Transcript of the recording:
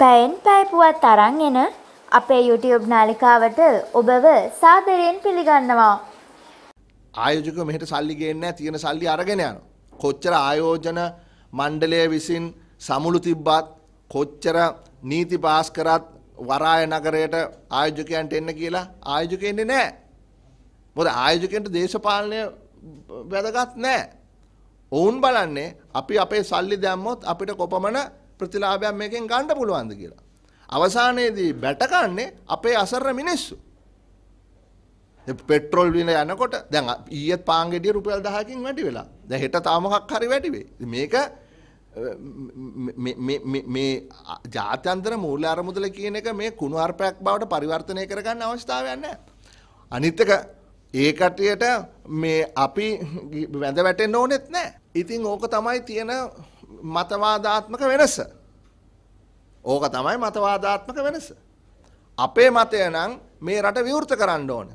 පැයෙන් පැයපුවත් තරන් එන අපේ YouTube නාලිකාවට ඔබව සාදරයෙන් පිළිගන්නවා. ආයෝජක මෙහට සල්ලි ගේන්න තියෙන සල්ලි අරගෙන යන. කොච්චර ආයෝජන මණ්ඩලය විසින් සමුළු තිබ්බත් කොච්චර නීති පාස් කරත් වරාය නගරයට ආයෝජකයන්ට එන්න කියලා ආයෝජකෙන්නේ නෑ. මොද ආයෝජකෙන්ට දේශපාලනය වැදගත් නෑ. ඔවුන් බලන්නේ අපි අපේ සල්ලි දැම්මොත් අපිට කොපමණ ප්‍රතිලාභයක් මේකෙන් ගන්න පුළුවන්ද කියලා. අවසානයේදී බැටකන්නේ අපේ අසර මිනිස්සු. පෙට්‍රොල් විල යනකොට දැන් ඊයත් පාන්ගෙඩිය රුපියල් 10කින් වැඩි වෙලා. දැන් හෙට තා මොකක් හරි වැඩි වෙයි. මේක මේ ජාත්‍යන්තර මූල්‍ය අරමුදල කියන එක මේ කුණු අර්පයක් බවට පරිවර්තනය කරගන්න අවස්ථාවක් නැහැ. අනිත් එක ඒ කටියට මේ අපි වැඳ වැටෙන්න ඕනෙත් නැහැ. ඉතින් ඕක තමයි තියෙන මතවාදාත්මක වෙනස. ඕක තමයි මතවාදාත්මක වෙනස. අපේ මතය නම් මේ රට විවෘත කරන්න ඕන.